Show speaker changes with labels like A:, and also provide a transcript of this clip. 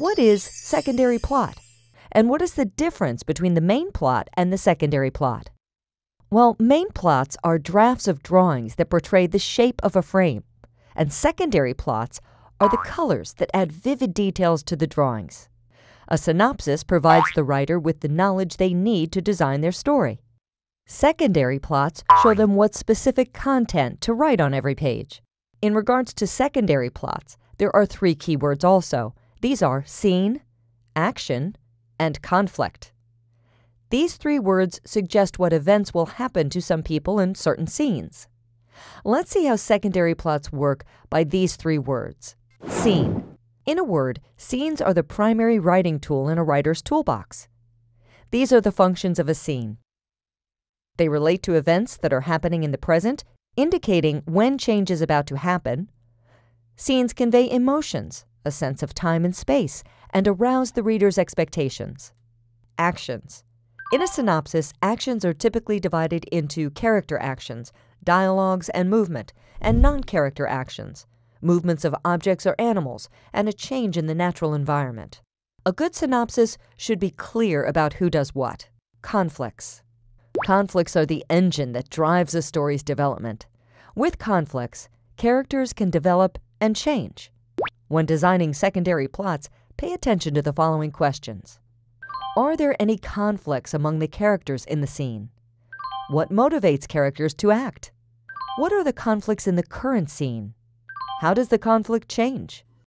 A: What is secondary plot? And what is the difference between the main plot and the secondary plot? Well, main plots are drafts of drawings that portray the shape of a frame, and secondary plots are the colors that add vivid details to the drawings. A synopsis provides the writer with the knowledge they need to design their story. Secondary plots show them what specific content to write on every page. In regards to secondary plots, there are three keywords also, these are scene, action, and conflict. These three words suggest what events will happen to some people in certain scenes. Let's see how secondary plots work by these three words. Scene. In a word, scenes are the primary writing tool in a writer's toolbox. These are the functions of a scene. They relate to events that are happening in the present, indicating when change is about to happen, Scenes convey emotions, a sense of time and space, and arouse the reader's expectations. Actions. In a synopsis, actions are typically divided into character actions, dialogues and movement, and non-character actions, movements of objects or animals, and a change in the natural environment. A good synopsis should be clear about who does what. Conflicts. Conflicts are the engine that drives a story's development. With conflicts, characters can develop and change. When designing secondary plots, pay attention to the following questions. Are there any conflicts among the characters in the scene? What motivates characters to act? What are the conflicts in the current scene? How does the conflict change?